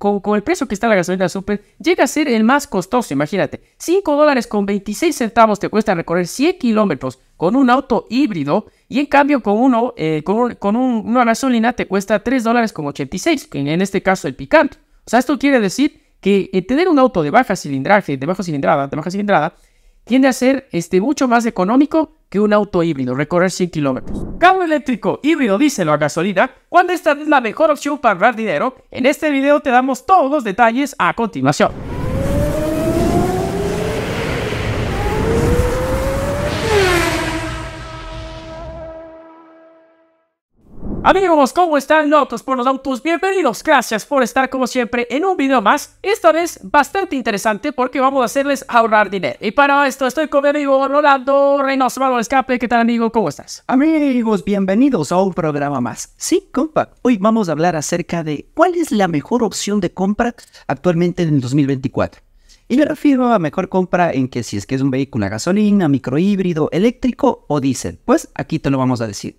con, el precio que está la gasolina super, llega a ser el más costoso, imagínate. 5 dólares con 26 centavos te cuesta recorrer 100 kilómetros con un auto híbrido y en cambio con, uno, eh, con, una gasolina te cuesta 3 dólares con 86, en este caso el picante. O sea, esto quiere decir que eh, tener un auto de baja de baja cilindrada, de baja cilindrada, tiende a ser este, mucho más económico que un auto híbrido recorrer 100 kilómetros. Carro eléctrico, híbrido, diésel o gasolina, ¿Cuándo esta es la mejor opción para ahorrar dinero? En este video te damos todos los detalles a continuación. Amigos, ¿cómo están Notos pues por los autos? Bienvenidos, gracias por estar como siempre en un video más. Esta vez bastante interesante porque vamos a hacerles ahorrar dinero. Y para esto estoy con mi amigo Rolando Reynoso, Malo Escape. ¿Qué tal, amigo? ¿Cómo estás? Amigos, bienvenidos a un programa más. Sí, compa, hoy vamos a hablar acerca de cuál es la mejor opción de compra actualmente en el 2024. Y me refiero a mejor compra en que si es que es un vehículo a gasolina, microhíbrido, eléctrico o diésel. Pues aquí te lo vamos a decir.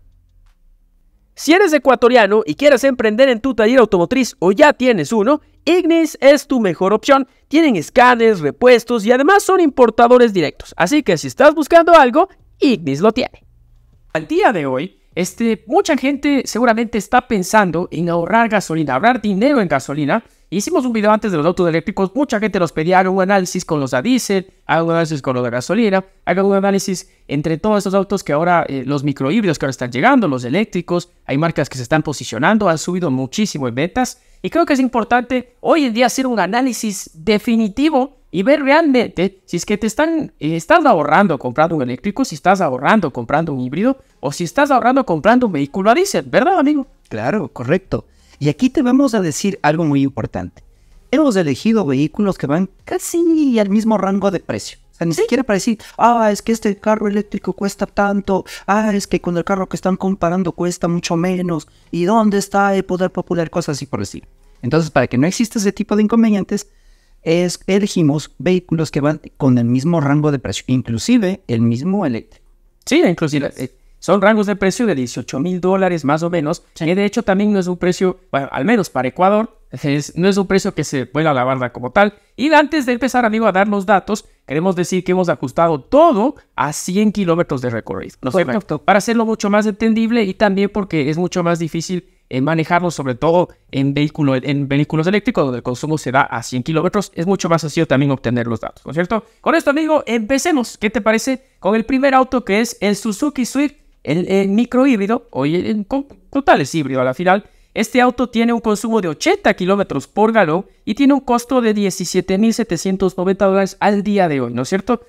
Si eres ecuatoriano y quieres emprender en tu taller automotriz o ya tienes uno, Ignis es tu mejor opción. Tienen escáneres, repuestos y además son importadores directos. Así que si estás buscando algo, Ignis lo tiene. Al día de hoy, este, mucha gente seguramente está pensando en ahorrar gasolina, ahorrar dinero en gasolina, Hicimos un video antes de los autos eléctricos, mucha gente nos pedía, un análisis con los a diésel, hagan un análisis con los de gasolina, hagan un análisis entre todos estos autos que ahora, eh, los microhíbridos que ahora están llegando, los eléctricos, hay marcas que se están posicionando, han subido muchísimo en ventas y creo que es importante hoy en día hacer un análisis definitivo y ver realmente si es que te están, eh, estás ahorrando comprando un eléctrico, si estás ahorrando comprando un híbrido o si estás ahorrando comprando un vehículo a diésel, ¿verdad amigo? Claro, correcto. Y aquí te vamos a decir algo muy importante. Hemos elegido vehículos que van casi al mismo rango de precio. O sea, ni siquiera para decir, ah, es que este carro eléctrico cuesta tanto, ah, es que con el carro que están comparando cuesta mucho menos, y dónde está el poder popular, cosas así por decir. Entonces, para que no exista ese tipo de inconvenientes, elegimos vehículos que van con el mismo rango de precio, inclusive el mismo eléctrico. Sí, inclusive. Eh, son rangos de precio de 18 mil dólares más o menos. Y de hecho también no es un precio, bueno, al menos para Ecuador, no es un precio que se pueda a la como tal. Y antes de empezar, amigo, a dar los datos, queremos decir que hemos ajustado todo a 100 kilómetros de recorrido. ¿no? Para hacerlo mucho más entendible y también porque es mucho más difícil en eh, manejarlo, sobre todo en, vehículo, en vehículos eléctricos, donde el consumo se da a 100 kilómetros, es mucho más fácil también obtener los datos, ¿no es cierto? Con esto, amigo, empecemos. ¿Qué te parece? Con el primer auto que es el Suzuki Swift el, micro híbrido, o en total es híbrido a la final, este auto tiene un consumo de 80 kilómetros por galón y tiene un costo de 17.790 dólares al día de hoy, ¿no es cierto?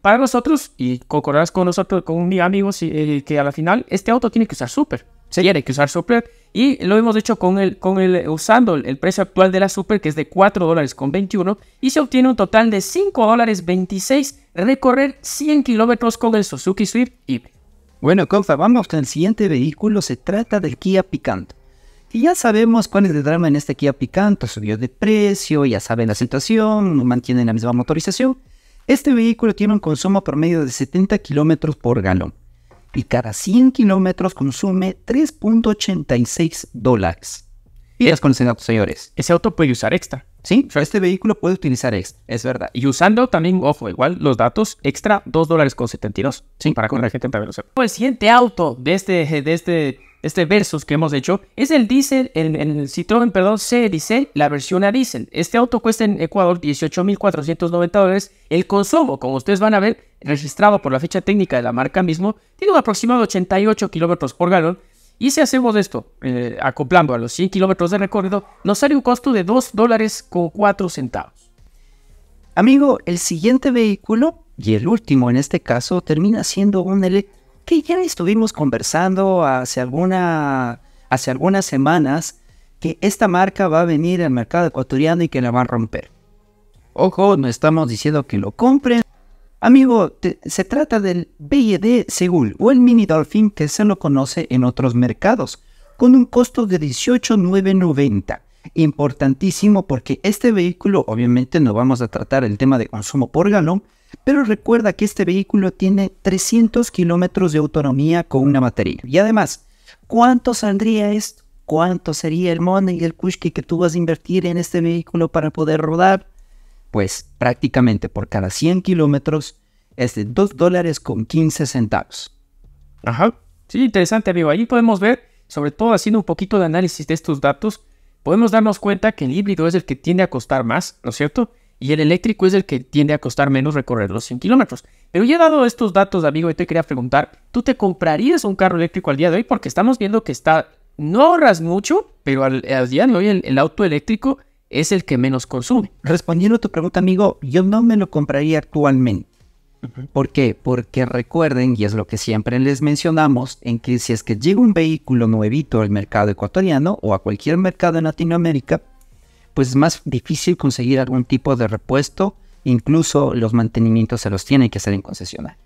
para nosotros, y concordarás con nosotros, con mi amigo, eh, que a la final este auto tiene que usar Super. Se tiene que usar Super. Y lo hemos hecho con el, con el, usando el precio actual de la Super, que es de 4 dólares con 21. Y se obtiene un total de $5.26 dólares 26 recorrer 100 kilómetros con el Suzuki Swift híbrido. Bueno, compa, vamos al siguiente vehículo. Se trata del Kia Picanto. Y ya sabemos cuál es el drama en este Kia Picanto. Subió de precio, ya saben la situación, mantienen la misma motorización. Este vehículo tiene un consumo promedio de 70 kilómetros por galón. Y cada 100 kilómetros consume 3.86 dólares y es con los señores. Ese auto puede usar extra. Sí, o sea, este vehículo puede utilizar extra, es verdad. Y usando también, ojo, igual los datos extra, 2 dólares con 72. Sí, para con la gente Pues el siguiente auto de este, de este, este versus que hemos hecho es el diésel, el, el Citroën, perdón, C dice la versión a diésel. Este auto cuesta en Ecuador 18.490 dólares. El consumo, como ustedes van a ver, registrado por la fecha técnica de la marca mismo, tiene un aproximado 88 kilómetros por galón y si hacemos esto, eh, acoplando a los 100 kilómetros de recorrido, nos sale un costo de 2 dólares con 4 centavos. Amigo, el siguiente vehículo, y el último en este caso, termina siendo un L que ya estuvimos conversando hace, hace algunas semanas, que esta marca va a venir al mercado ecuatoriano y que la van a romper. Ojo, no estamos diciendo que lo compren, Amigo, se trata del BYD Segul o el mini Dolphin que se lo conoce en otros mercados, con un costo de 18,990. Importantísimo porque este vehículo, obviamente no vamos a tratar el tema de consumo por galón, pero recuerda que este vehículo tiene 300 kilómetros de autonomía con una batería. Y además, ¿cuánto saldría esto? ¿Cuánto sería el money y el kushki que tú vas a invertir en este vehículo para poder rodar? pues prácticamente por cada 100 kilómetros es de 2 dólares con 15 centavos. Ajá, sí, interesante amigo. Ahí podemos ver, sobre todo haciendo un poquito de análisis de estos datos, podemos darnos cuenta que el híbrido es el que tiende a costar más, ¿no es cierto? Y el eléctrico es el que tiende a costar menos recorrer los 100 kilómetros. Pero ya dado estos datos, amigo, te quería preguntar, ¿tú te comprarías un carro eléctrico al día de hoy? Porque estamos viendo que está, no ahorras mucho, pero al, día de hoy el auto eléctrico es el que menos consume. Respondiendo a tu pregunta, amigo, yo no me lo compraría actualmente. ¿Por qué? Porque recuerden, y es lo que siempre les mencionamos, en que si es que llega un vehículo nuevito al mercado ecuatoriano o a cualquier mercado en Latinoamérica, pues es más difícil conseguir algún tipo de repuesto, incluso los mantenimientos se los tienen que hacer en concesionario.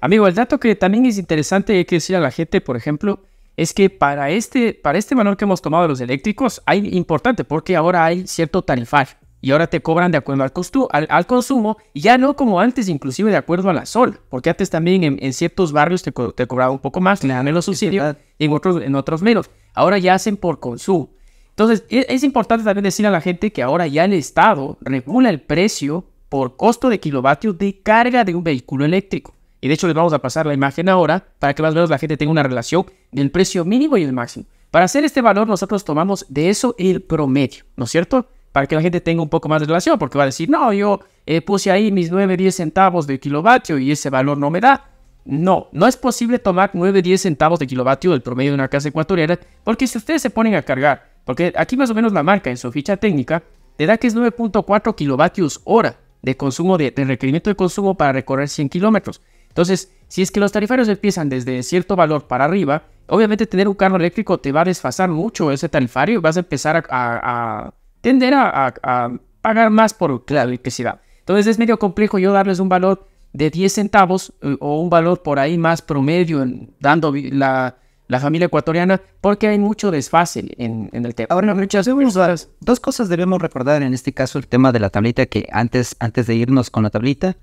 Amigo, el dato que también es interesante y hay que decir a la gente, por ejemplo, es que para este, para este valor que hemos tomado de los eléctricos, hay importante porque ahora hay cierto tarifaje y ahora te cobran de acuerdo al, al, consumo y ya no como antes, inclusive de acuerdo a la sol, porque antes también en, ciertos barrios te, cobraba un poco más, le dan subsidio en otros, en otros menos. Ahora ya hacen por consumo. Entonces, es, es importante también decir a la gente que ahora ya el Estado regula el precio por costo de kilovatios de carga de un vehículo eléctrico. Y de hecho les vamos a pasar la imagen ahora para que más o menos la gente tenga una relación del precio mínimo y el máximo. Para hacer este valor nosotros tomamos de eso el promedio, ¿no es cierto? Para que la gente tenga un poco más de relación, porque va a decir, no, yo eh, puse ahí mis 9, 10 centavos de kilovatio y ese valor no me da. No, no es posible tomar 9, 10 centavos de kilovatio del promedio de una casa ecuatoriana, porque si ustedes se ponen a cargar, porque aquí más o menos la marca en su ficha técnica te da que es 9.4 kilovatios hora de consumo de, de, requerimiento de consumo para recorrer 100 kilómetros. Entonces, si es que los tarifarios empiezan desde cierto valor para arriba, obviamente tener un carro eléctrico te va a desfasar mucho ese tarifario y vas a empezar a, tender a, pagar más por la electricidad. Entonces es medio complejo yo darles un valor de 10 centavos eh, o un valor por ahí más promedio dando la, familia ecuatoriana porque hay mucho desfase en, el tema. Ahora, muchas dos, dos cosas debemos recordar en este caso el tema de la tablita que antes, antes de irnos con la tablita,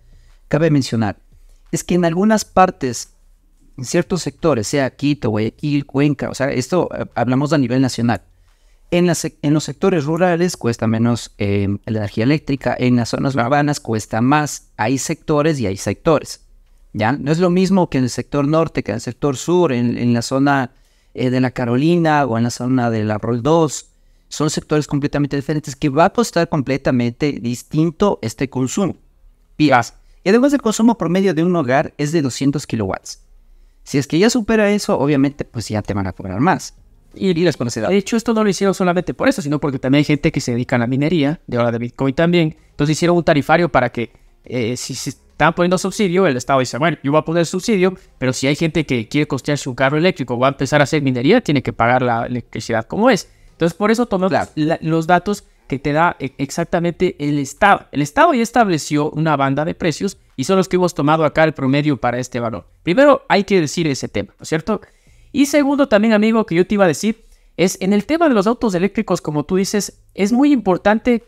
cabe mencionar es que en algunas partes, en ciertos sectores, sea Quito, Guayaquil, Cuenca, o sea, esto eh, hablamos a nivel nacional. En, los sectores rurales cuesta menos em, la energía eléctrica, en las zonas urbanas cuesta más. Hay sectores y hay sectores. ¿ya? No es lo mismo que en el sector norte, que en el sector sur, en, la zona eh, de la Carolina o en la zona de la Rol 2. Son sectores completamente diferentes que va a costar completamente distinto este consumo además el consumo promedio de un hogar es de 200 kilowatts. Si es que ya supera eso, obviamente pues ya te van a cobrar más. Y, y De hecho, esto no lo hicieron solamente por eso, sino porque también hay gente que se dedica a la minería, de ahora de Bitcoin también. Entonces hicieron un tarifario para que eh, si se están poniendo subsidio, el Estado dice, bueno, yo voy a poner subsidio, pero si hay gente que quiere costear su carro eléctrico o va a empezar a hacer minería, tiene que pagar la electricidad como es. Entonces por eso tomamos los datos que te da e-, exactamente el Estado. El Estado ya estableció una banda de precios y son los que hemos tomado acá el promedio para este valor. Primero hay que decir ese tema, ¿no es cierto? Y segundo también, amigo, que yo te iba a decir, es en el tema de los autos eléctricos, como tú dices, es muy importante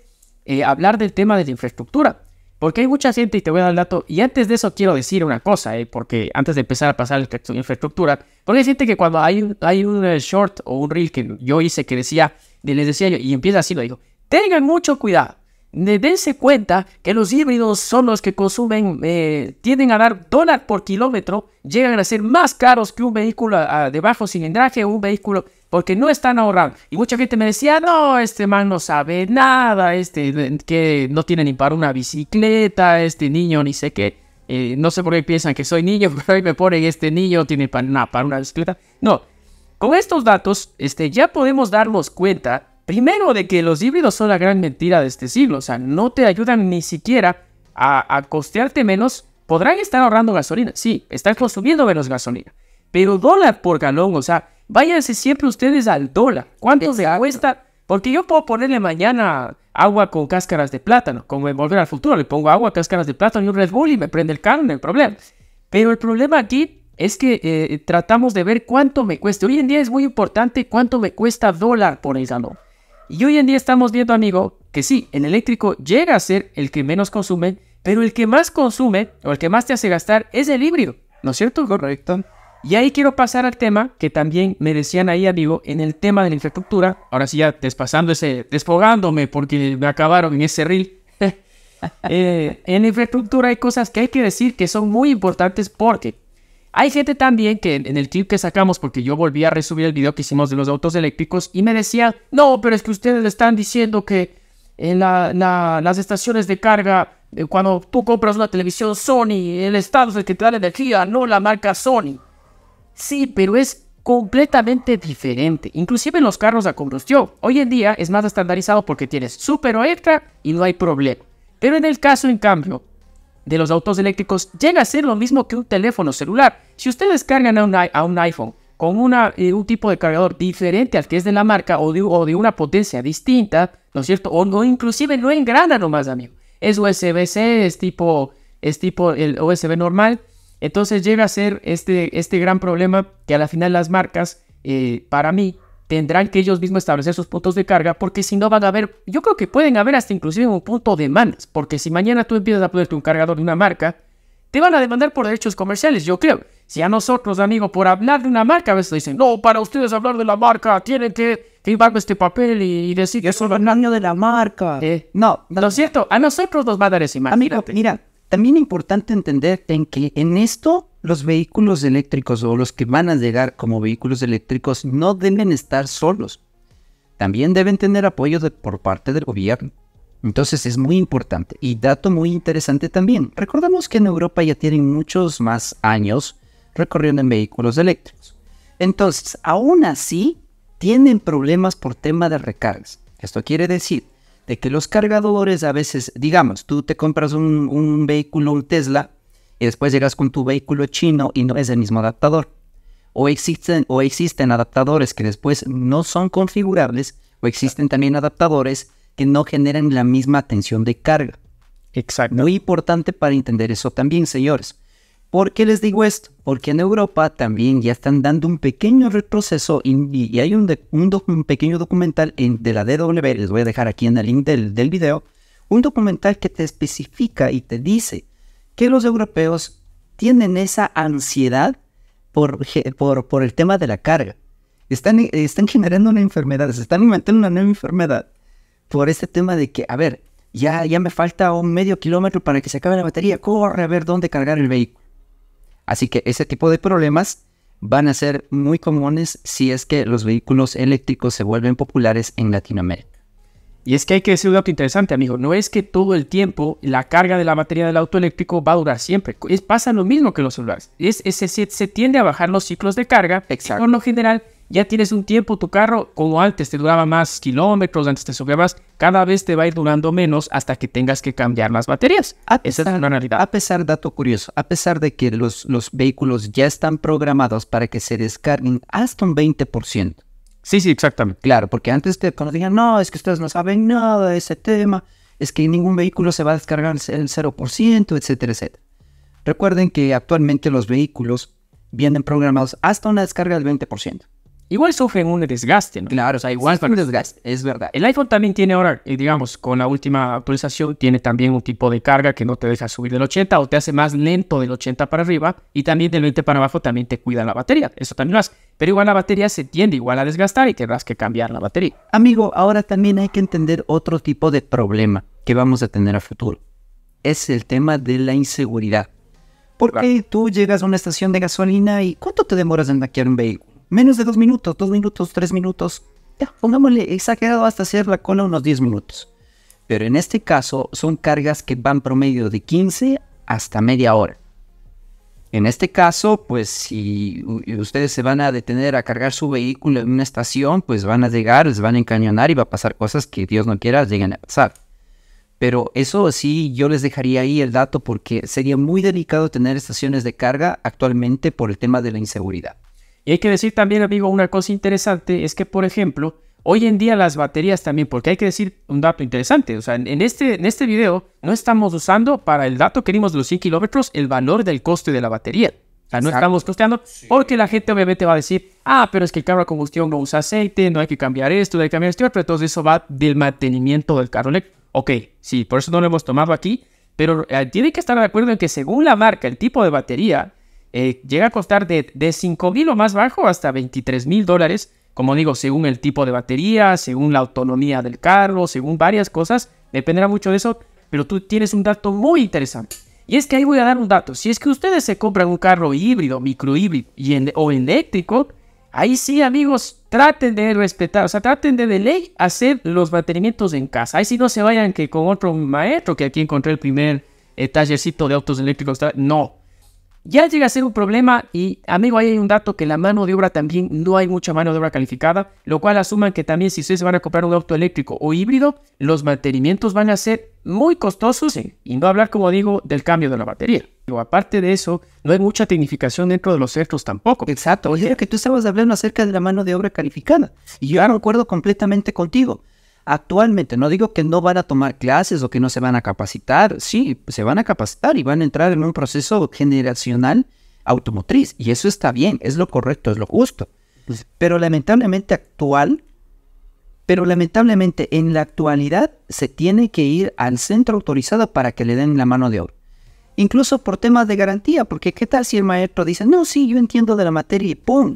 eh, hablar del tema de la infraestructura. Porque hay mucha gente, y te voy a dar el dato, y antes de eso quiero decir una cosa, eh, porque antes de empezar a pasar a la infraestructura, porque hay gente que cuando hay un, hay un eh, short o un reel que yo hice que decía, les decía yo, y empieza así, lo digo, Tengan mucho cuidado. Dense cuenta que los híbridos son los que consumen, eh, tienden a dar dólar por kilómetro, llegan a ser más caros que un vehículo debajo ah, de bajo cilindraje un vehículo porque no están ahorrando. Y mucha gente me decía, no, este man no sabe nada, este que no tiene ni para una bicicleta, este niño ni sé qué. Eh, no sé por qué piensan que soy niño, pero ahí me ponen este niño, tiene para, nada, para una bicicleta. No, con estos datos este, ya podemos darnos cuenta Primero, de que los híbridos son la gran mentira de este siglo, o sea, no te ayudan ni siquiera a, costearte menos. Podrán estar ahorrando gasolina, sí, están consumiendo menos gasolina, pero dólar por galón, o sea, váyanse siempre ustedes al dólar. ¿Cuánto se cuesta? Porque yo puedo ponerle mañana agua con cáscaras de plátano, como en Volver al Futuro, le pongo agua, cáscaras de plátano y un Red Bull y me prende el carro, no hay problema. Pero el problema aquí es que eh, tratamos de ver cuánto me cuesta. Hoy en día es muy importante cuánto me cuesta dólar por el galón. Y hoy en día estamos viendo, amigo, que sí, el eléctrico llega a ser el que menos consume, pero el que más consume o el que más te hace gastar es el híbrido, ¿no es cierto? Correcto. Y ahí quiero pasar al tema que también me decían ahí, amigo, en el tema de la infraestructura. Ahora sí, ya despasando ese, desfogándome porque me acabaron en ese reel. Eh, en infraestructura hay cosas que hay que decir que son muy importantes porque hay gente también que en el clip que sacamos, porque yo volví a resubir el video que hicimos de los autos eléctricos y me decía, no, pero es que ustedes le están diciendo que en las estaciones de carga, eh, cuando tú compras una televisión Sony, el estado es el que te da la energía, no la marca Sony. Sí, pero es completamente diferente, inclusive en los carros a combustión. Hoy en día es más estandarizado porque tienes super o extra y no hay problema. Pero en el caso, en cambio, de los autos eléctricos llega a ser lo mismo que un teléfono celular. Si ustedes cargan a un, iPhone con eh, un tipo de cargador diferente al que es de la marca o de, una potencia distinta, ¿no es cierto? O, inclusive no engrana nomás, amigo. Es USB-C, es tipo, es tipo el USB normal. Entonces llega a ser este, este gran problema que a la final las marcas, eh, para mí, tendrán que ellos mismos establecer sus puntos de carga, porque si no van a haber, yo creo que pueden haber hasta inclusive un punto de demandas, porque si mañana tú empiezas a ponerte un cargador de una marca, te van a demandar por derechos comerciales, yo creo. Si a nosotros, amigo, por hablar de una marca, a veces dicen, no, para ustedes hablar de la marca, tienen que, que este papel y, decir... eso es el año de la marca. no, Lo cierto, a nosotros nos va a dar ese imagen. Amigo, mira, también es importante entender en que en esto los vehículos eléctricos o los que van a llegar como vehículos eléctricos no deben estar solos. También deben tener apoyo por parte del gobierno. Entonces es muy importante. Y dato muy interesante también. Recordamos que en Europa ya tienen muchos más años recorriendo en vehículos eléctricos. Entonces, aún así, tienen problemas por tema de recargas. Esto quiere decir de que los cargadores a veces, digamos, tú te compras un, vehículo, Tesla, y después llegas con tu vehículo chino y no es el mismo adaptador. O existen, o existen adaptadores que después no son configurables, o existen también adaptadores que no generan la misma tensión de carga. Exacto. Muy importante para entender eso también, señores. ¿Por qué les digo esto? Porque en Europa también ya están dando un pequeño retroceso y, hay un, un, pequeño documental de la DW, les voy a dejar aquí en el link del, del video, un documental que te especifica y te dice que los europeos tienen esa ansiedad por, por, el tema de la carga. Están, están generando una enfermedad, se están inventando una nueva enfermedad por este tema de que, a ver, ya, ya me falta un medio kilómetro para que se acabe la batería, corre a ver dónde cargar el vehículo. Así que ese tipo de problemas van a ser muy comunes si es que los vehículos eléctricos se vuelven populares en Latinoamérica. Y es que hay que decir un dato interesante, amigo. No es que todo el tiempo la carga de la batería del auto eléctrico va a durar siempre. Es, pasa lo mismo que los celulares. Es, se, tiende a bajar los ciclos de carga. Exacto. Por lo general, ya tienes un tiempo tu carro, como antes te duraba más kilómetros, antes te más, cada vez te va a ir durando menos hasta que tengas que cambiar las baterías. Esa es la realidad. A pesar, dato curioso, a pesar de que los, los vehículos ya están programados para que se descarguen hasta un 20%. Sí, sí, exactamente. Claro, porque antes te, cuando decían, no, es que ustedes no saben nada de ese tema, es que ningún vehículo se va a descargar el 0%, etcétera, etcétera. Recuerden que actualmente los vehículos vienen programados hasta una descarga del 20% igual sufren un desgaste, ¿no? Claro, o sea, igual es un desgaste, es verdad. El iPhone también tiene ahora, digamos, con la última actualización, tiene también un tipo de carga que no te deja subir del 80 o te hace más lento del 80 para arriba y también del 20 para abajo también te cuida la batería. Eso también lo hace. Pero igual la batería se tiende igual a desgastar y tendrás que cambiar la batería. Amigo, ahora también hay que entender otro tipo de problema que vamos a tener a futuro. Es el tema de la inseguridad. Porque qué tú llegas a una estación de gasolina y ¿cuánto te demoras en maquiar un vehículo? menos de dos minutos, dos minutos, tres minutos. Ya, pongámosle exagerado hasta hacer la cola unos 10 minutos. Pero en este caso son cargas que van promedio de 15 hasta media hora. En este caso, pues si ustedes se van a detener a cargar su vehículo en una estación, pues van a llegar, les van a encañonar y va a pasar cosas que Dios no quiera lleguen a pasar. Pero eso sí, yo les dejaría ahí el dato porque sería muy delicado tener estaciones de carga actualmente por el tema de la inseguridad. Y hay que decir también, amigo, una cosa interesante es que, por ejemplo, hoy en día las baterías también, porque hay que decir un dato interesante, o sea, en este, en este video no estamos usando para el dato que dimos de los 100 kilómetros el valor del coste de la batería. O sea, no estamos costeando porque la gente obviamente va a decir, ah, pero es que el carro a combustión no usa aceite, no hay que cambiar esto, no hay que cambiar esto, pero todo eso va del mantenimiento del carro eléctrico. Ok, sí, por eso no lo hemos tomado aquí, pero eh, tiene que estar de acuerdo en que según la marca, el tipo de batería, eh, llega a costar de, de 5 mil o más bajo hasta 23 mil dólares. Como digo, según el tipo de batería, según la autonomía del carro, según varias cosas, dependerá mucho de eso. Pero tú tienes un dato muy interesante. Y es que ahí voy a dar un dato. Si es que ustedes se compran un carro híbrido, microhíbrido y o eléctrico, ahí sí, amigos, traten de respetar, o sea, traten de de ley hacer los mantenimientos en casa. Ahí sí no se vayan que con otro maestro que aquí encontré el primer eh, tallercito de autos eléctricos. No, ya llega a ser un problema y, amigo, ahí hay un dato que la mano de obra también no hay mucha mano de obra calificada, lo cual asuman que también si ustedes van a comprar un auto eléctrico o híbrido, los mantenimientos van a ser muy costosos y no hablar, como digo, del cambio de la batería. Pero aparte de eso, no hay mucha tecnificación dentro de los centros tampoco. Exacto, oye, que tú estabas hablando acerca de la mano de obra calificada y yo recuerdo completamente contigo actualmente. No digo que no van a tomar clases o que no se van a capacitar. Sí, se van a capacitar y van a entrar en un proceso generacional automotriz. Y eso está bien, es lo correcto, es lo justo. Pues pero lamentablemente actual, pero lamentablemente en la actualidad se tiene que ir al centro autorizado para que le den la mano de obra. Incluso por temas de garantía, porque qué tal si el maestro dice, no, sí, yo entiendo de la materia y ¡pum!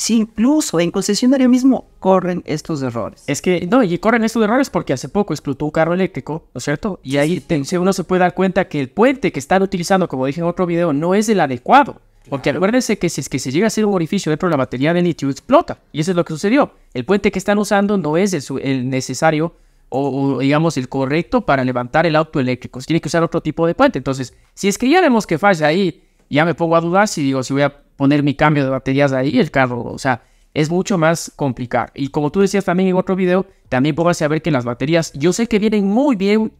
si incluso en concesionario mismo corren estos errores. Es que, no, y corren estos errores porque hace poco explotó un carro eléctrico, ¿no es cierto? Y ahí uno se puede dar cuenta que el puente que están utilizando, como dije en otro video, no es el adecuado. Porque acuérdense que si es que se llega a hacer un orificio dentro de la batería de litio, explota. Y eso es lo que sucedió. El puente que están usando no es el, necesario o, digamos el correcto para levantar el auto eléctrico. Se tiene que usar otro tipo de puente. Entonces, si es que ya vemos que falla ahí, ya me pongo a dudar si digo si voy a poner mi cambio de baterías ahí, el carro, o sea, es mucho más complicado. Y como tú decías también en otro video, también póngase a ver que las baterías, yo sé que vienen muy bien,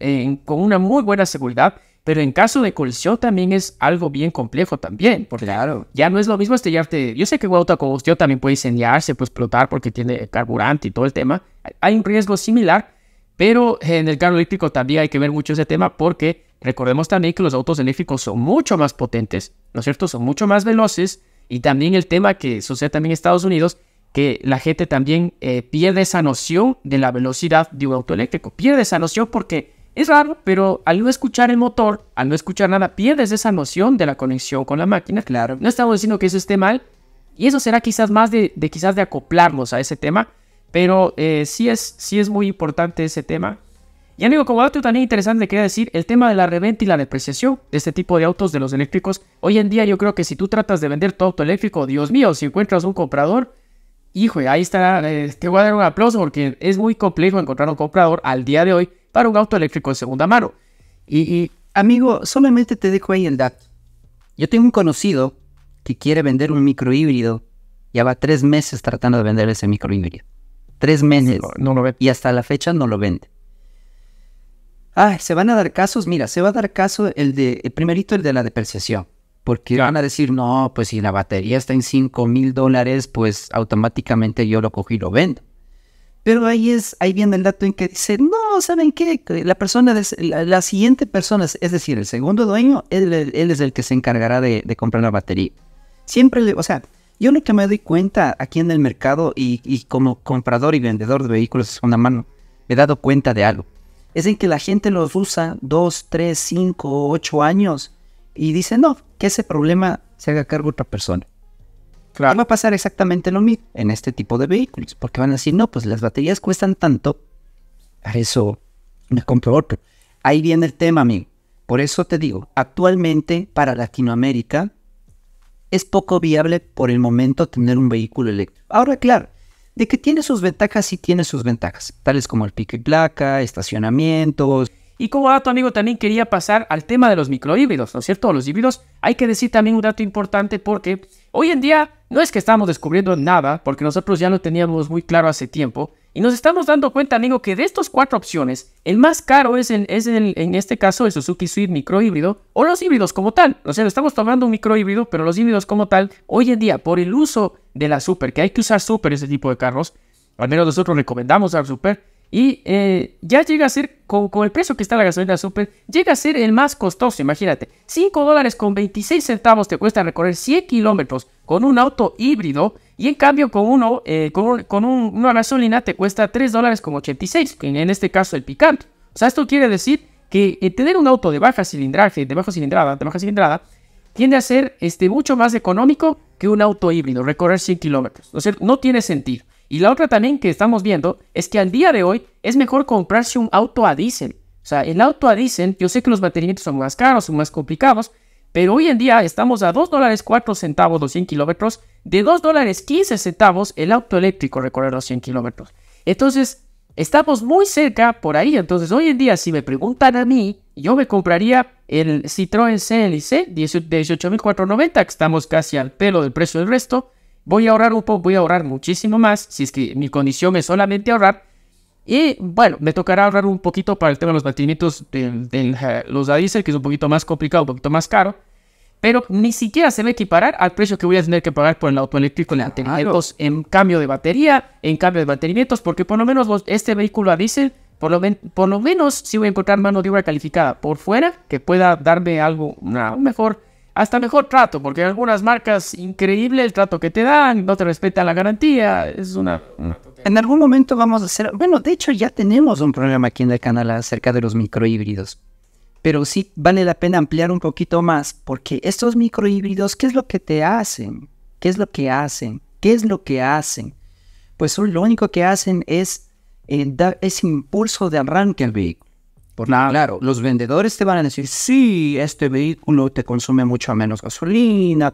con una muy buena seguridad, pero en caso de colisión también es algo bien complejo también, porque claro. ya no es lo mismo estrellarte, yo sé que un auto a combustión también puede incendiarse, puede explotar porque tiene carburante y todo el tema, hay un riesgo similar, pero en el carro eléctrico también hay que ver mucho ese tema porque recordemos también que los autos eléctricos son mucho más potentes, ¿no es cierto? Son mucho más veloces, y también el tema que sucede también en Estados Unidos, que la gente también eh, pierde esa noción de la velocidad de un auto eléctrico. Pierde esa noción porque es raro, pero al no escuchar el motor, al no escuchar nada, pierdes esa noción de la conexión con la máquina. Claro. No estamos diciendo que eso esté mal. Y eso será quizás más de, quizás de acoplarnos a ese tema. Pero eh, sí, es, sí es muy importante ese tema. Y amigo, como dato tan interesante quería decir, el tema de la reventa y la depreciación de este tipo de autos de los eléctricos, hoy en día yo creo que si tú tratas de vender tu auto eléctrico, Dios mío, si encuentras un comprador, hijo, ahí está, eh, te voy a dar un aplauso porque es muy complejo encontrar un comprador al día de hoy para un auto eléctrico de segunda mano. Y, amigo, solamente te dejo ahí el dato. Yo tengo un conocido que quiere vender un microhíbrido. Ya va tres meses tratando de vender ese microhíbrido. Tres meses. Y hasta la fecha no lo vende. Ah, se van a dar casos, mira, se va a dar caso el de, eh, primerito, el de la depreciación. Porque van a decir, no, pues si la batería está en 5 mil dólares, pues automáticamente yo lo cogí y lo vendo. Pero ahí es, ahí viene el dato en que dice, no, ¿saben qué? La persona, de, la, siguiente persona, es decir, el segundo dueño, él, es el que se encargará de, comprar la batería. Siempre, o sea, yo lo que me doy cuenta aquí en el mercado y, como comprador y vendedor de vehículos de segunda mano, me he dado cuenta de algo es en que la gente los usa 2, 3, 5, 8 años y dice, no, que ese problema se haga cargo otra persona. Claro. Va a pasar exactamente lo mismo en este tipo de vehículos, porque van a decir, no, pues las baterías cuestan tanto, a eso me compro otro. Ahí viene el tema, amigo. Por eso te digo, actualmente para Latinoamérica es poco viable por el momento tener un vehículo eléctrico. Ahora, claro, de que tiene sus ventajas, y tiene sus ventajas, tales como el pique y placa, estacionamientos. Y como dato, amigo, también quería pasar al tema de los microhíbridos, ¿no es cierto? Los híbridos, hay que decir también un dato importante porque Hoy en día no es que estamos descubriendo nada, porque nosotros ya lo teníamos muy claro hace tiempo, y nos estamos dando cuenta, amigo, que de estas cuatro opciones, el más caro es, el, en este caso el Suzuki Swift microhíbrido o los híbridos como tal. O sea, estamos tomando un microhíbrido, pero los híbridos como tal, hoy en día, por el uso de la Super, que hay que usar Super ese tipo de carros, al menos nosotros recomendamos usar Super, y eh, ya llega a ser, con, el precio que está la gasolina super, llega a ser el más costoso, imagínate. 5 dólares con 26 centavos te cuesta recorrer 100 kilómetros con un auto híbrido y en cambio con, uno, eh, con, una gasolina te cuesta 3 dólares con 86, en, en este caso el picante. O sea, esto quiere decir que eh, tener un auto de baja cilindrada, de baja cilindrada, de baja cilindrada, tiende a ser este, mucho más económico que un auto híbrido, recorrer 100 kilómetros. O sea, no tiene sentido. Y la otra también que estamos viendo es que al día de hoy es mejor comprarse un auto a diésel. O sea, el auto a diésel, yo sé que los mantenimientos son más caros, son más complicados, pero hoy en día estamos a 2 dólares 4 centavos kilómetros, de 2 dólares 15 centavos el auto eléctrico recorrer los 100 kilómetros. Entonces, estamos muy cerca por ahí. Entonces, hoy en día, si me preguntan a mí, yo me compraría el Citroën CLC 18.490, que estamos casi al pelo del precio del resto, voy a ahorrar un poco, voy a ahorrar muchísimo más, si es que mi condición es solamente ahorrar. Y bueno, me tocará ahorrar un poquito para el tema de los mantenimientos de, eh, los a que es un poquito más complicado, un poquito más caro. Pero ni siquiera se va a equiparar al precio que voy a tener que pagar por el auto eléctrico en, en cambio de batería, en cambio de mantenimientos, porque por lo menos este vehículo a diésel, por lo, menos si voy a encontrar mano de obra calificada por fuera, que pueda darme algo una, mejor hasta mejor trato, porque algunas marcas, increíble el trato que te dan, no te respetan la garantía, es una... Mm. En algún momento vamos a hacer, bueno, de hecho ya tenemos un programa aquí en el canal acerca de los microhíbridos, pero sí vale la pena ampliar un poquito más, porque estos microhíbridos, ¿qué es lo que te hacen? ¿Qué es lo que hacen? ¿Qué es lo que hacen? Pues lo único que hacen es eh, dar ese impulso de arranque al vehículo. Claro, los vendedores te van a decir, sí, este vehículo te consume mucho menos gasolina,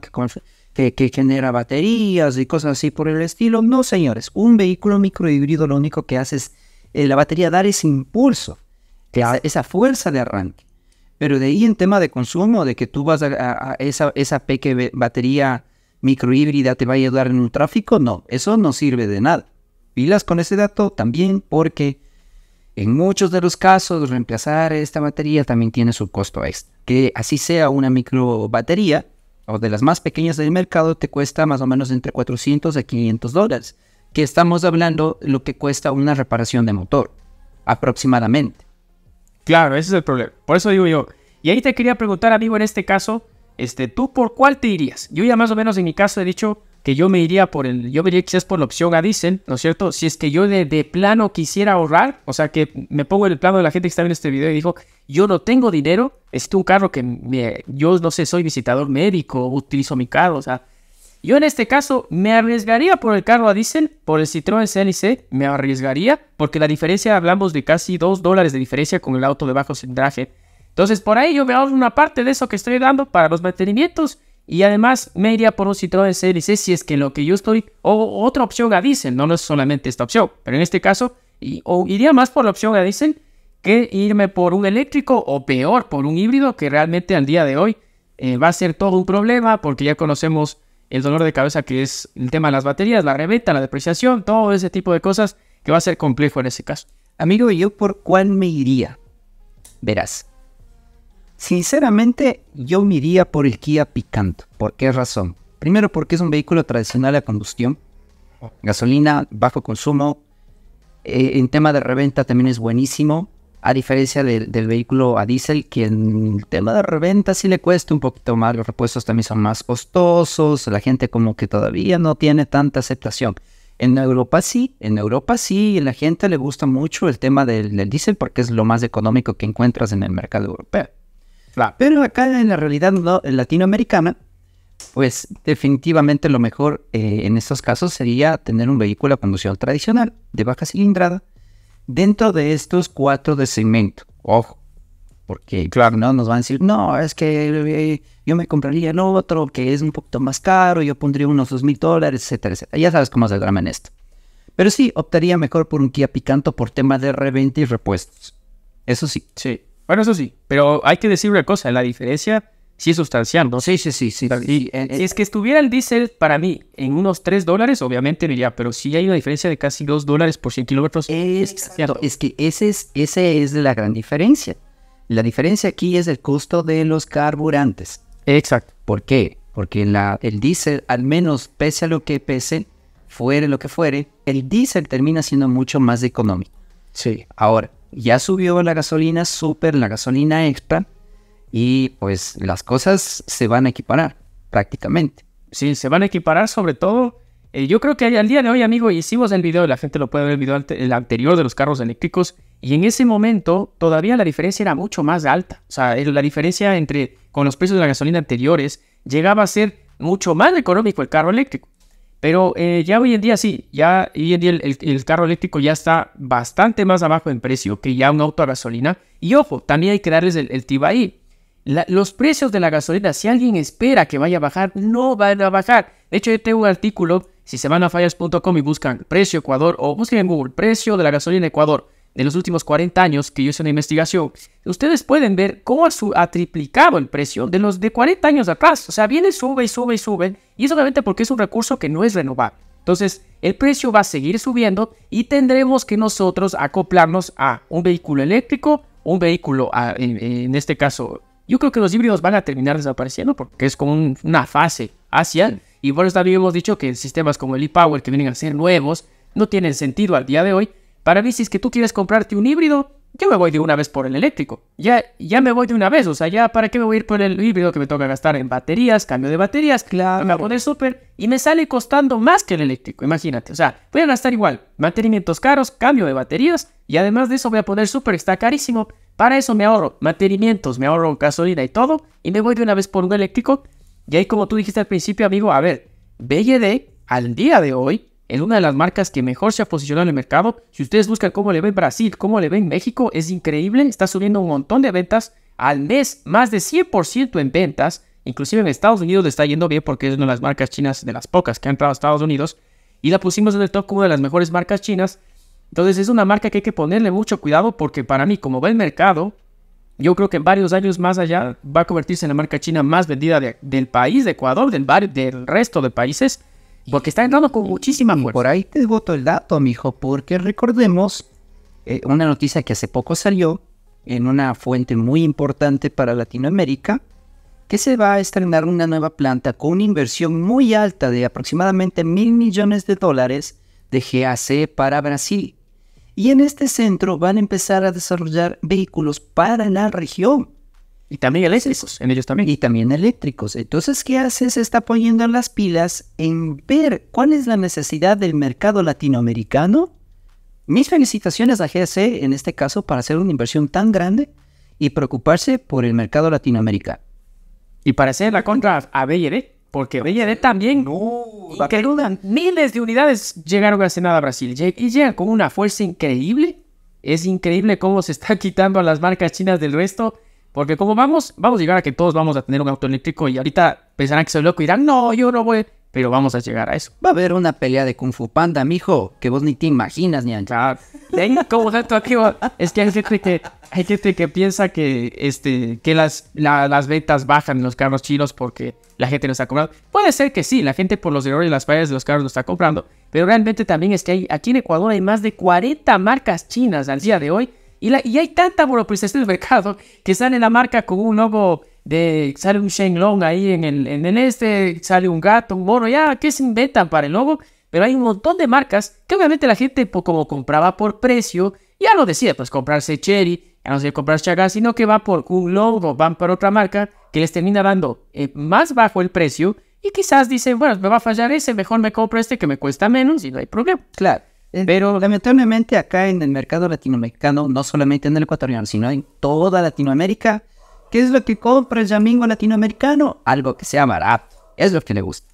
que, que, genera baterías y cosas así por el estilo. No, señores, un vehículo microhíbrido lo único que hace es eh, la batería dar ese impulso, esa, fuerza de arranque. Pero de ahí en tema de consumo, de que tú vas a, esa, esa batería microhíbrida te va a ayudar en un tráfico, no, eso no sirve de nada. Pilas con ese dato también porque en muchos de los casos, reemplazar esta batería también tiene su costo extra. Que así sea una micro batería, o de las más pequeñas del mercado, te cuesta más o menos entre 400 a 500 dólares, que estamos hablando lo que cuesta una reparación de motor, aproximadamente. Claro, ese es el problema. Por eso digo yo. Y ahí te quería preguntar, amigo, en este caso, este, ¿tú por cuál te irías? Yo ya más o menos en mi caso he dicho, que yo me iría por el, yo me iría quizás por la opción a diésel, ¿no es cierto? Si es que yo de, plano quisiera ahorrar, o sea, que me pongo en el plano de la gente que está viendo este video y dijo, yo no tengo dinero, es un carro que yo no sé, soy visitador médico, utilizo mi carro, o sea, yo en este caso me arriesgaría por el carro a diésel, por el Citroën CNC, me arriesgaría, porque la diferencia, hablamos de casi 2 dólares de diferencia con el auto de bajo cilindraje. Entonces, por ahí yo me ahorro una parte de eso que estoy dando para los mantenimientos y además me iría por un Citroën CLC si es que en lo que yo estoy... O otra opción a dicen no, es solamente esta opción. Pero en este caso, o iría más por la opción a dicen que irme por un eléctrico o peor, por un híbrido que realmente al día de hoy eh, va a ser todo un problema porque ya conocemos el dolor de cabeza que es el tema de las baterías, la reventa, la depreciación, todo ese tipo de cosas que va a ser complejo en ese caso. Amigo, ¿y yo por cuál me iría? Verás, Sinceramente, yo me iría por el Kia Picanto. ¿Por qué razón? Primero, porque es un vehículo tradicional a combustión, gasolina, bajo consumo. Eh, en tema de reventa también es buenísimo, a diferencia del vehículo a diésel, que en el tema de reventa sí le cuesta un poquito más. Los repuestos también son más costosos, la gente como que todavía no tiene tanta aceptación. En Europa sí, en Europa sí, la gente le gusta mucho el tema del diésel porque es lo más económico que encuentras en el mercado europeo. Pero acá en la realidad latinoamericana, pues definitivamente lo mejor eh, en estos casos sería tener un vehículo a conducción tradicional de baja cilindrada dentro de estos cuatro de segmento. Ojo, porque claro. no nos van a decir, no, es que eh, yo me compraría el otro que es un poquito más caro, yo pondría unos dos mil dólares, etcétera, etcétera. Ya sabes cómo se drama en esto. Pero sí, optaría mejor por un Kia Picanto por tema de reventa y repuestos. Eso sí. Sí. Bueno, eso sí, pero hay que decir una cosa, la diferencia sí es sustancial, ¿no? Sí, sí, sí, sí. si es que estuviera el diésel para mí en unos 3 dólares, obviamente diría, pero sí hay una diferencia de casi 2 dólares por 100 kilómetros. Exacto, es que esa es, ese es la gran diferencia. La diferencia aquí es el costo de los carburantes. Exacto. ¿Por qué? Porque el diésel, al menos pese a lo que pese, fuere lo que fuere, el diésel termina siendo mucho más económico. Sí. Ahora, ya subió la gasolina super, la gasolina extra, y pues las cosas se van a equiparar prácticamente. Sí, se van a equiparar sobre todo. Eh, yo creo que al día de hoy, amigo, hicimos el video, la gente lo puede ver el video el anterior de los carros eléctricos, y en ese momento todavía la diferencia era mucho más alta. O sea, la diferencia entre con los precios de la gasolina anteriores llegaba a ser mucho más económico el carro eléctrico. Pero eh, ya hoy en día sí, ya hoy en día el, carro eléctrico ya está bastante más abajo en precio que ya un auto a gasolina. Y ojo, también hay que darles el, el ahí. los precios de la gasolina, si alguien espera que vaya a bajar, no van a bajar. De hecho, yo tengo un artículo, si se van a fallas.com y buscan precio Ecuador o busquen en Google precio de la gasolina Ecuador, de los últimos 40 años que yo hice una investigación, ustedes pueden ver cómo ha, triplicado el precio de los de 40 años atrás. O sea, viene, sube y sube y sube. Y es obviamente porque es un recurso que no es renovable. Entonces, el precio va a seguir subiendo y tendremos que nosotros acoplarnos a un vehículo eléctrico, un vehículo, en, este caso, yo creo que los híbridos van a terminar desapareciendo porque es como una fase hacia. Y bueno, también hemos dicho que sistemas como el e-Power que vienen a ser nuevos no tienen sentido al día de hoy para mí, es que tú quieres comprarte un híbrido, yo me voy de una vez por el eléctrico. Ya, ya me voy de una vez, o sea, ya para qué me voy a ir por el híbrido que me toca gastar en baterías, cambio de baterías, claro. me a poner súper y me sale costando más que el eléctrico, imagínate. O sea, voy a gastar igual, mantenimientos caros, cambio de baterías y además de eso voy a poner súper, está carísimo. Para eso me ahorro mantenimientos, me ahorro gasolina y todo y me voy de una vez por un eléctrico. Y ahí como tú dijiste al principio, amigo, a ver, BLD al día de hoy es una de las marcas que mejor se ha posicionado en el mercado. Si ustedes buscan cómo le ve Brasil, cómo le ve México, es increíble. Está subiendo un montón de ventas al mes, más de 100% en ventas. Inclusive en Estados Unidos le está yendo bien porque es una de las marcas chinas de las pocas que ha entrado a Estados Unidos. Y la pusimos en el top como de las mejores marcas chinas. Entonces es una marca que hay que ponerle mucho cuidado porque para mí, como ve el mercado, yo creo que en varios años más allá va a convertirse en la marca china más vendida del país, de Ecuador, del, del resto de países. Porque está entrando con muchísima fuerza. Por ahí te voto el dato, mijo, porque recordemos eh, una noticia que hace poco salió en una fuente muy importante para Latinoamérica, que se va a estrenar una nueva planta con una inversión muy alta de aproximadamente mil millones de dólares de GAC para Brasil. Y en este centro van a empezar a desarrollar vehículos para la región. Y también eléctricos, en ellos también. Y también eléctricos. Entonces, ¿qué hace? Se está poniendo en las pilas en ver cuál es la necesidad del mercado latinoamericano. Mis felicitaciones a GSE en este caso para hacer una inversión tan grande y preocuparse por el mercado latinoamericano. Y para hacer la contra a BLD, porque BLD también. No, que Miles de unidades llegaron a nada a Brasil y llegan con una fuerza increíble. Es increíble cómo se está quitando a las marcas chinas del resto porque como vamos, vamos a llegar a que todos vamos a tener un auto eléctrico y ahorita pensarán que soy loco y dirán, no, yo no voy. Pero vamos a llegar a eso. Va a haber una pelea de Kung Fu Panda, mijo, que vos ni te imaginas, ni Ven, como tanto aquí, es que hay gente que, hay gente que piensa que, este, que las, las ventas bajan en los carros chinos porque la gente no está comprando. Puede ser que sí, la gente por los errores y las fallas de los carros no está comprando. Pero realmente también es que aquí en Ecuador hay más de 40 marcas chinas al día de hoy y, la, y hay tanta en el mercado que sale la marca con un logo de, sale un Shenlong ahí en el, en este, sale un gato, un mono, ya, ¿qué se inventan para el logo? Pero hay un montón de marcas que obviamente la gente pues, como compraba por precio, ya no decía pues comprarse Cherry, ya no sé comprar Chagas sino que va por un logo, van por otra marca que les termina dando eh, más bajo el precio y quizás dicen, bueno, me va a fallar ese, mejor me compro este que me cuesta menos y no hay problema. Claro. Eh, Pero lamentablemente acá en el mercado latinoamericano, no solamente en el ecuatoriano, sino en toda Latinoamérica, ¿qué es lo que compra el yamingo latinoamericano? Algo que sea barato, es lo que le gusta.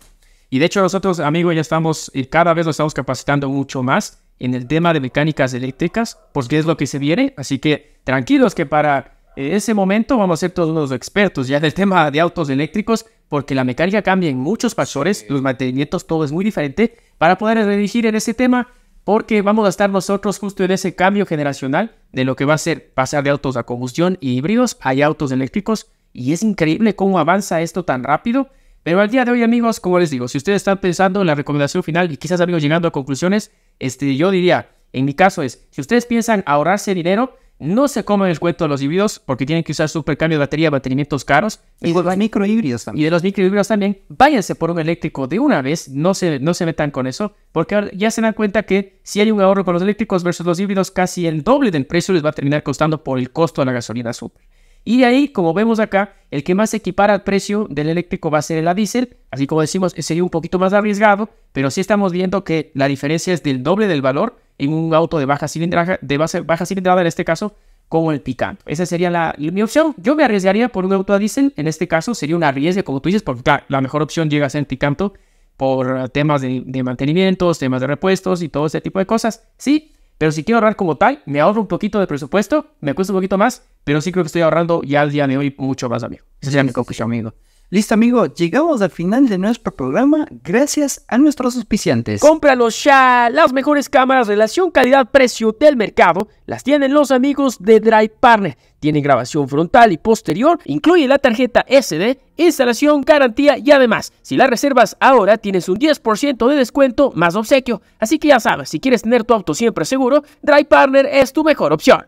Y de hecho nosotros, amigos ya estamos, y cada vez lo estamos capacitando mucho más en el tema de mecánicas eléctricas, porque pues, es lo que se viene. Así que tranquilos que para eh, ese momento vamos a ser todos los expertos ya del tema de autos eléctricos, porque la mecánica cambia en muchos factores, los mantenimientos, todo es muy diferente, para poder dirigir en ese tema porque vamos a estar nosotros justo en ese cambio generacional de lo que va a ser pasar de autos a combustión y híbridos a autos eléctricos y es increíble cómo avanza esto tan rápido. Pero al día de hoy amigos, como les digo, si ustedes están pensando en la recomendación final y quizás amigos llegando a conclusiones, este, yo diría, en mi caso es, si ustedes piensan ahorrarse dinero, no se comen el cuento de los híbridos porque tienen que usar supercambio de batería, mantenimientos caros. Y de los microhíbridos también. Y de los microhíbridos también. Váyanse por un eléctrico de una vez, no se, no se metan con eso, porque ya se dan cuenta que si hay un ahorro con los eléctricos versus los híbridos, casi el doble del precio les va a terminar costando por el costo de la gasolina super. Y de ahí, como vemos acá, el que más se equipara al precio del eléctrico va a ser el a diésel. Así como decimos, sería un poquito más arriesgado, pero sí estamos viendo que la diferencia es del doble del valor en un auto de baja cilindrada, de base, baja cilindrada en este caso, como el Picanto. Esa sería la, mi opción. Yo me arriesgaría por un auto a diésel, en este caso sería un arriesgue, como tú dices, porque la mejor opción llega a ser el Picanto por temas de, de mantenimientos, temas de repuestos y todo ese tipo de cosas. Sí, pero si quiero ahorrar como tal, me ahorro un poquito de presupuesto, me cuesta un poquito más, pero sí creo que estoy ahorrando ya al día de hoy mucho más, amigo. ese sería mi conclusión, amigo. Listo amigo, llegamos al final de nuestro programa gracias a nuestros auspiciantes. Cómpralos ya, las mejores cámaras relación calidad-precio del mercado las tienen los amigos de Drive Partner. Tiene grabación frontal y posterior, incluye la tarjeta SD, instalación, garantía y además, si la reservas ahora tienes un 10% de descuento más obsequio. Así que ya sabes, si quieres tener tu auto siempre seguro, Drive Partner es tu mejor opción.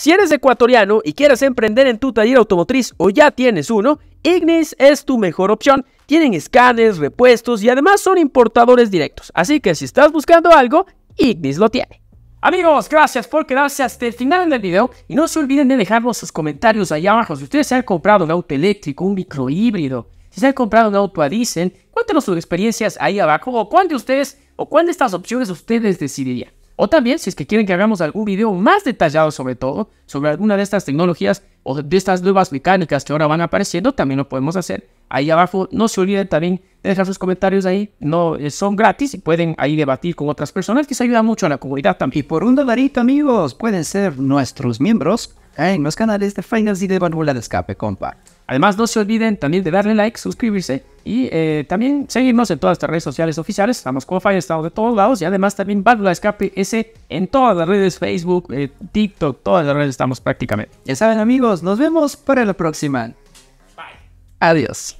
Si eres ecuatoriano y quieres emprender en tu taller automotriz o ya tienes uno, Ignis es tu mejor opción. Tienen escáneres, repuestos y además son importadores directos. Así que si estás buscando algo, Ignis lo tiene. Amigos, gracias por quedarse hasta el final del video y no se olviden de dejarnos sus comentarios ahí abajo si ustedes se han comprado un auto eléctrico, un microhíbrido, si se han comprado un auto a diésel, cuéntenos sus experiencias ahí abajo o cuál de ustedes o cuál de estas opciones ustedes decidirían. O también, si es que quieren que hagamos algún video más detallado sobre todo, sobre alguna de estas tecnologías o de estas nuevas mecánicas que ahora van apareciendo, también lo podemos hacer. Ahí abajo, no se olviden también de dejar sus comentarios ahí, no eh, son gratis y pueden ahí debatir con otras personas que se ayuda mucho a la comunidad también. Y por un dolarito, amigos, pueden ser nuestros miembros en los canales de Finals y de Manuela de Escape Compact. Además, no se olviden también de darle like, suscribirse y eh, también seguirnos en todas nuestras redes sociales oficiales. Estamos con Fire, estamos de todos lados y además también Válvula Escape S en todas las redes: Facebook, eh, TikTok, todas las redes estamos prácticamente. Ya saben, amigos, nos vemos para la próxima. Bye. Adiós.